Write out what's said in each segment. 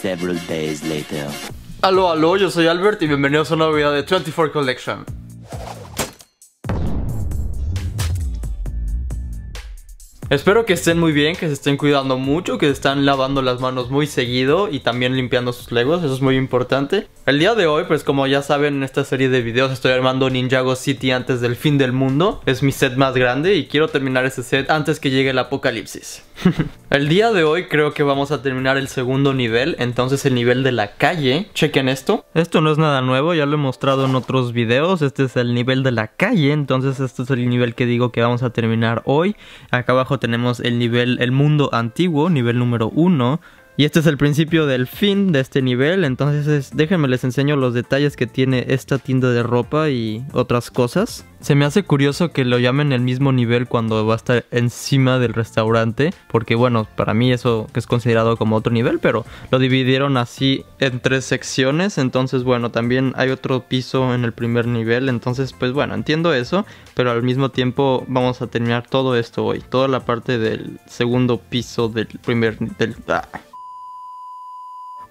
several days later. Aló, aló, yo soy Albert y bienvenidos a una video de 24 Collection. Espero que estén muy bien, que se estén cuidando mucho, que están lavando las manos muy seguido y también limpiando sus legos, eso es muy importante. El día de hoy, pues como ya saben en esta serie de videos estoy armando Ninjago City antes del fin del mundo. Es mi set más grande y quiero terminar ese set antes que llegue el apocalipsis. el día de hoy creo que vamos a terminar el segundo nivel, entonces el nivel de la calle. Chequen esto. Esto no es nada nuevo, ya lo he mostrado en otros videos. Este es el nivel de la calle, entonces este es el nivel que digo que vamos a terminar hoy. Acá abajo tenemos el nivel, el mundo antiguo, nivel número 1, y este es el principio del fin de este nivel, entonces déjenme les enseño los detalles que tiene esta tienda de ropa y otras cosas. Se me hace curioso que lo llamen el mismo nivel cuando va a estar encima del restaurante, porque bueno, para mí eso es considerado como otro nivel, pero lo dividieron así en tres secciones, entonces bueno, también hay otro piso en el primer nivel, entonces pues bueno, entiendo eso, pero al mismo tiempo vamos a terminar todo esto hoy, toda la parte del segundo piso del primer del ah,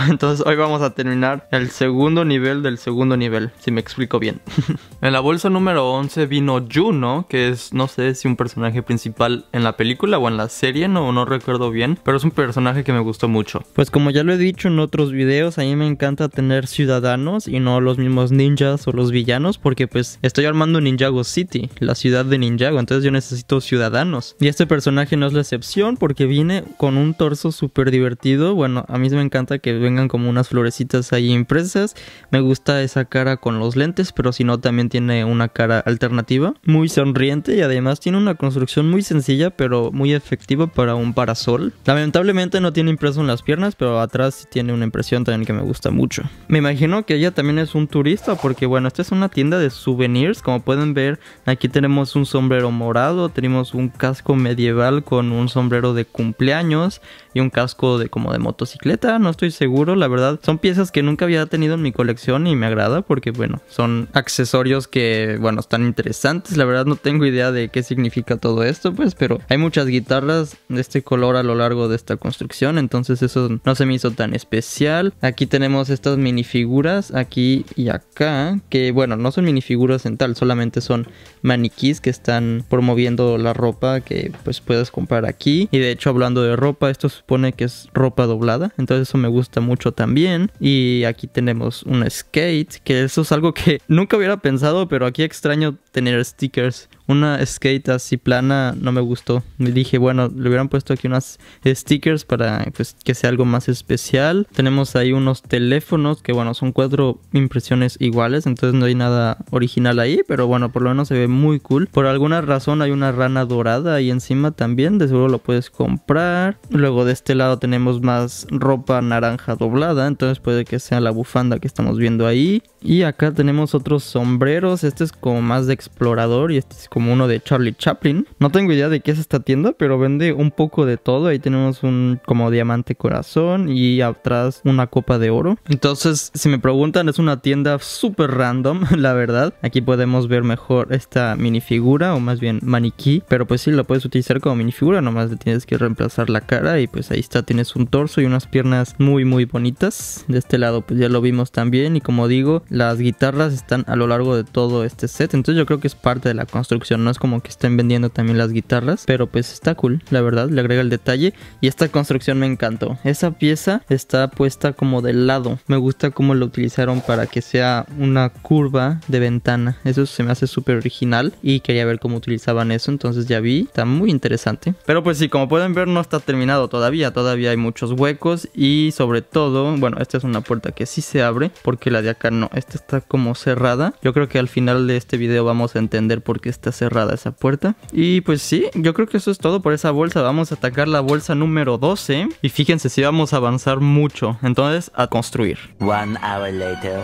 Entonces hoy vamos a terminar el segundo nivel del segundo nivel, si me explico bien. en la bolsa número 11 vino Juno, que es no sé si un personaje principal en la película o en la serie, no, no recuerdo bien, pero es un personaje que me gustó mucho. Pues como ya lo he dicho en otros videos, a mí me encanta tener ciudadanos y no los mismos ninjas o los villanos, porque pues estoy armando Ninjago City, la ciudad de Ninjago, entonces yo necesito ciudadanos. Y este personaje no es la excepción porque viene con un torso súper divertido, bueno, a mí me encanta que como unas florecitas ahí impresas. Me gusta esa cara con los lentes, pero si no también tiene una cara alternativa. Muy sonriente y además tiene una construcción muy sencilla pero muy efectiva para un parasol. Lamentablemente no tiene impreso en las piernas, pero atrás tiene una impresión también que me gusta mucho. Me imagino que ella también es un turista porque bueno, esta es una tienda de souvenirs. Como pueden ver, aquí tenemos un sombrero morado, tenemos un casco medieval con un sombrero de cumpleaños y un casco de como de motocicleta, no estoy seguro la verdad. Son piezas que nunca había tenido en mi colección y me agrada porque, bueno, son accesorios que, bueno, están interesantes. La verdad no tengo idea de qué significa todo esto, pues, pero hay muchas guitarras de este color a lo largo de esta construcción, entonces eso no se me hizo tan especial. Aquí tenemos estas minifiguras, aquí y acá, que, bueno, no son minifiguras en tal, solamente son maniquís que están promoviendo la ropa que, pues, puedes comprar aquí. Y de hecho, hablando de ropa, esto supone que es ropa doblada, entonces eso me gusta mucho también. Y aquí tenemos un skate, que eso es algo que nunca hubiera pensado, pero aquí extraño tener stickers una skate así plana no me gustó. Me dije, bueno, le hubieran puesto aquí unas stickers para pues, que sea algo más especial. Tenemos ahí unos teléfonos que, bueno, son cuatro impresiones iguales, entonces no hay nada original ahí, pero bueno, por lo menos se ve muy cool. Por alguna razón hay una rana dorada ahí encima también, de seguro lo puedes comprar. Luego de este lado tenemos más ropa naranja doblada, entonces puede que sea la bufanda que estamos viendo ahí. Y acá tenemos otros sombreros, este es como más de explorador y este es como como uno de Charlie Chaplin. No tengo idea de qué es esta tienda, pero vende un poco de todo. Ahí tenemos un como diamante corazón y atrás una copa de oro. Entonces, si me preguntan, es una tienda súper random, la verdad. Aquí podemos ver mejor esta minifigura o más bien maniquí, pero pues sí, la puedes utilizar como minifigura, nomás le tienes que reemplazar la cara y pues ahí está, tienes un torso y unas piernas muy muy bonitas. De este lado pues ya lo vimos también y como digo, las guitarras están a lo largo de todo este set, entonces yo creo que es parte de la construcción no es como que estén vendiendo también las guitarras, pero pues está cool, la verdad, le agrega el detalle y esta construcción me encantó. Esa pieza está puesta como de lado, me gusta cómo lo utilizaron para que sea una curva de ventana, eso se me hace súper original y quería ver cómo utilizaban eso, entonces ya vi, está muy interesante. Pero pues sí, como pueden ver no está terminado todavía, todavía hay muchos huecos y sobre todo, bueno, esta es una puerta que sí se abre porque la de acá no, esta está como cerrada. Yo creo que al final de este video vamos a entender por qué está cerrada esa puerta. Y pues sí, yo creo que eso es todo por esa bolsa. Vamos a atacar la bolsa número 12. Y fíjense si vamos a avanzar mucho. Entonces, a construir. One hour later.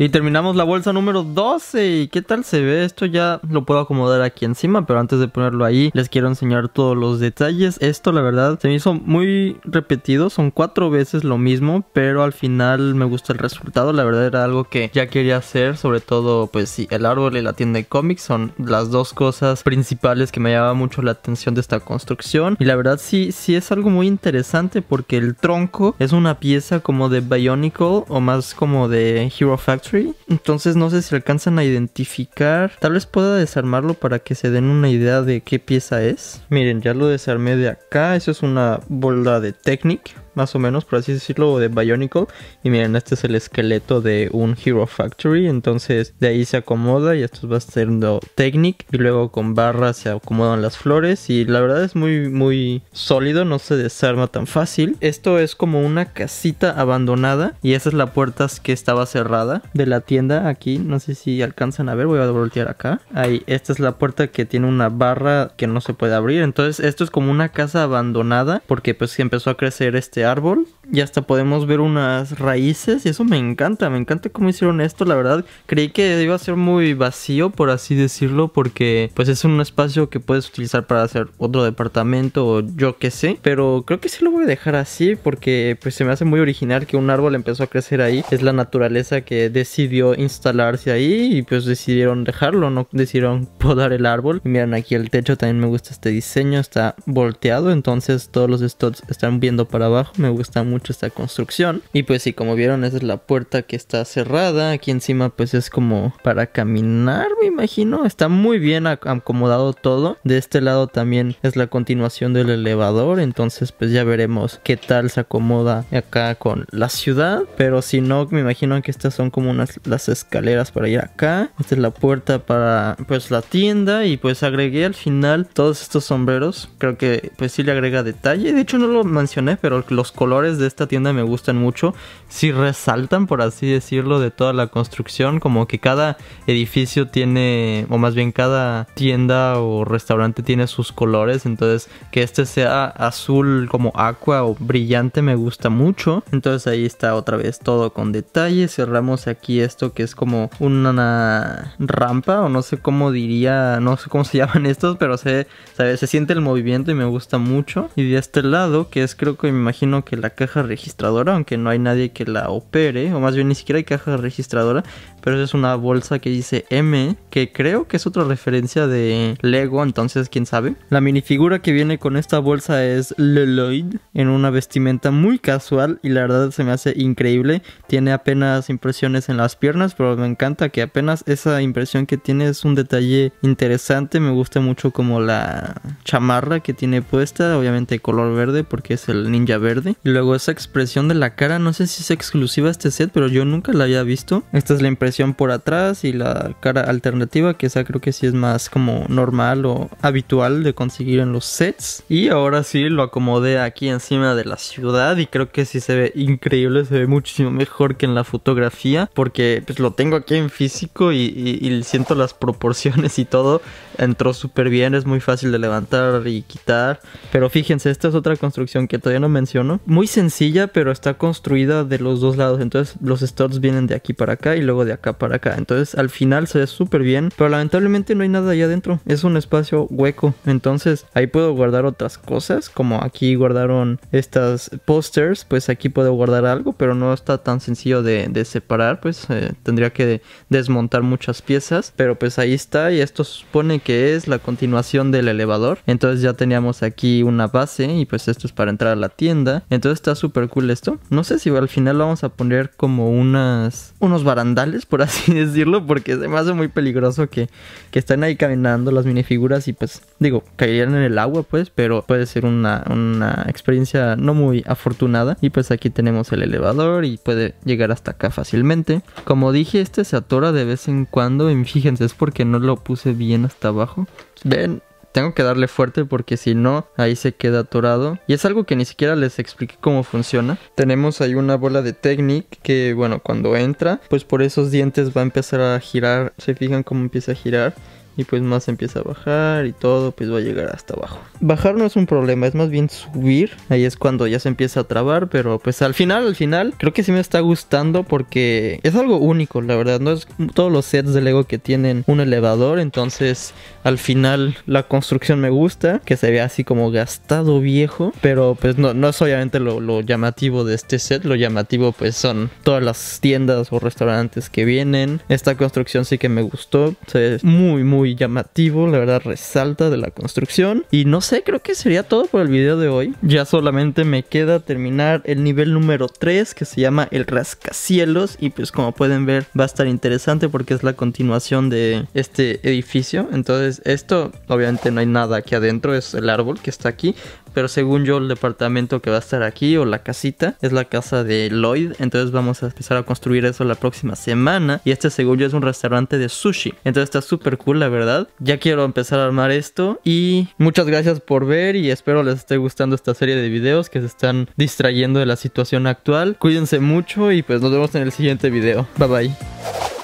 Y terminamos la bolsa número 12. ¿Y qué tal se ve? Esto ya lo puedo acomodar aquí encima, pero antes de ponerlo ahí, les quiero enseñar todos los detalles. Esto, la verdad, se me hizo muy repetido. Son cuatro veces lo mismo, pero al final me gusta el resultado. La verdad era algo que ya quería hacer, sobre todo, pues sí, el árbol y la tienda de cómics son las dos cosas principales que me llamaba mucho la atención de esta construcción. Y la verdad, sí, sí es algo muy interesante porque el tronco es una pieza como de Bionicle o más como de Hero Factory entonces no sé si alcanzan a identificar. Tal vez pueda desarmarlo para que se den una idea de qué pieza es. Miren, ya lo desarmé de acá. Eso es una bola de Technic más o menos, por así decirlo, de Bionicle. Y miren, este es el esqueleto de un Hero Factory. Entonces de ahí se acomoda y esto va siendo Technic. Y luego con barras se acomodan las flores. Y la verdad es muy, muy sólido, no se desarma tan fácil. Esto es como una casita abandonada. Y esa es la puerta que estaba cerrada de la tienda aquí. No sé si alcanzan a ver, voy a voltear acá. Ahí, esta es la puerta que tiene una barra que no se puede abrir. Entonces esto es como una casa abandonada porque pues empezó a crecer este árbol y hasta podemos ver unas raíces y eso me encanta, me encanta cómo hicieron esto, la verdad. Creí que iba a ser muy vacío, por así decirlo, porque pues es un espacio que puedes utilizar para hacer otro departamento o yo qué sé. Pero creo que sí lo voy a dejar así porque pues se me hace muy original que un árbol empezó a crecer ahí. Es la naturaleza que decidió instalarse ahí y pues decidieron dejarlo, no decidieron podar el árbol. Y miren aquí el techo, también me gusta este diseño, está volteado, entonces todos los stots están viendo para abajo, me gusta mucho esta construcción. Y pues sí, como vieron, esa es la puerta que está cerrada. Aquí encima pues es como para caminar, me imagino. Está muy bien acomodado todo. De este lado también es la continuación del elevador. Entonces pues ya veremos qué tal se acomoda acá con la ciudad. Pero si no, me imagino que estas son como unas, las escaleras para ir acá. Esta es la puerta para pues la tienda. Y pues agregué al final todos estos sombreros. Creo que pues sí le agrega detalle. De hecho no lo mencioné, pero los colores de esta tienda me gustan mucho. Si resaltan, por así decirlo, de toda la construcción, como que cada edificio tiene, o más bien cada tienda o restaurante tiene sus colores, entonces que este sea azul como aqua o brillante me gusta mucho. Entonces ahí está otra vez todo con detalle. Cerramos aquí esto que es como una rampa o no sé cómo diría, no sé cómo se llaman estos, pero se, se siente el movimiento y me gusta mucho. Y de este lado, que es creo que me imagino que la caja registradora, aunque no hay nadie que la opere, o más bien ni siquiera hay caja registradora, pero es una bolsa que dice M, que creo que es otra referencia de Lego, entonces quién sabe. La minifigura que viene con esta bolsa es Leloid, en una vestimenta muy casual y la verdad se me hace increíble. Tiene apenas impresiones en las piernas, pero me encanta que apenas esa impresión que tiene es un detalle interesante. Me gusta mucho como la chamarra que tiene puesta, obviamente color verde porque es el ninja verde. Y luego esa expresión de la cara, no sé si es exclusiva este set, pero yo nunca la había visto. Esta es la impresión por atrás y la cara alternativa, que esa creo que sí es más como normal o habitual de conseguir en los sets. Y ahora sí lo acomodé aquí encima de la ciudad y creo que sí se ve increíble, se ve muchísimo mejor que en la fotografía, porque pues lo tengo aquí en físico y, y siento las proporciones y todo. Entró súper bien, es muy fácil de levantar y quitar. Pero fíjense, esta es otra construcción que todavía no menciono. Muy sencilla, pero está construida de los dos lados. Entonces los studs vienen de aquí para acá y luego de acá para acá. Entonces al final se ve súper bien, pero lamentablemente no hay nada ahí adentro. Es un espacio hueco. Entonces ahí puedo guardar otras cosas, como aquí guardaron estas posters, pues aquí puedo guardar algo, pero no está tan sencillo de, separar, pues eh, tendría que desmontar muchas piezas, pero pues ahí está y esto supone que es la continuación del elevador. Entonces ya teníamos aquí una base y pues esto es para entrar a la tienda. Entonces está súper cool esto. No sé si al final vamos a poner como unas unos barandales por así decirlo, porque se me hace muy peligroso que, estén ahí caminando las minifiguras y pues, digo, caerían en el agua, pues, pero puede ser una, una experiencia no muy afortunada. Y pues aquí tenemos el elevador y puede llegar hasta acá fácilmente. Como dije, este se atora de vez en cuando, y fíjense, es porque no lo puse bien hasta abajo. Ven, tengo que darle fuerte porque si no, ahí se queda atorado. Y es algo que ni siquiera les expliqué cómo funciona. Tenemos ahí una bola de Technic que, bueno, cuando entra, pues por esos dientes va a empezar a girar. ¿Se fijan cómo empieza a girar? y pues más empieza a bajar y todo, pues va a llegar hasta abajo. Bajar no es un problema, es más bien subir. Ahí es cuando ya se empieza a trabar, pero pues al final, al final, creo que sí me está gustando porque es algo único, la verdad. No es todos los sets de Lego que tienen un elevador, entonces al final la construcción me gusta, que se vea así como gastado viejo, pero pues no, no es obviamente lo, llamativo de este set, lo llamativo pues son todas las tiendas o restaurantes que vienen. Esta construcción sí que me gustó, Se es muy, muy llamativo, la verdad resalta de la construcción. Y no sé, creo que sería todo por el video de hoy. Ya solamente me queda terminar el nivel número 3 que se llama el rascacielos y pues como pueden ver va a estar interesante porque es la continuación de este edificio. Entonces esto obviamente no hay nada aquí adentro, es el árbol que está aquí, pero según yo, el departamento que va a estar aquí o la casita es la casa de Lloyd. Entonces vamos a empezar a construir eso la próxima semana. Y este, según yo, es un restaurante de sushi. Entonces está súper cool, la verdad. Ya quiero empezar a armar esto. Y muchas gracias por ver y espero les esté gustando esta serie de videos que se están distrayendo de la situación actual. Cuídense mucho y pues nos vemos en el siguiente video. Bye bye.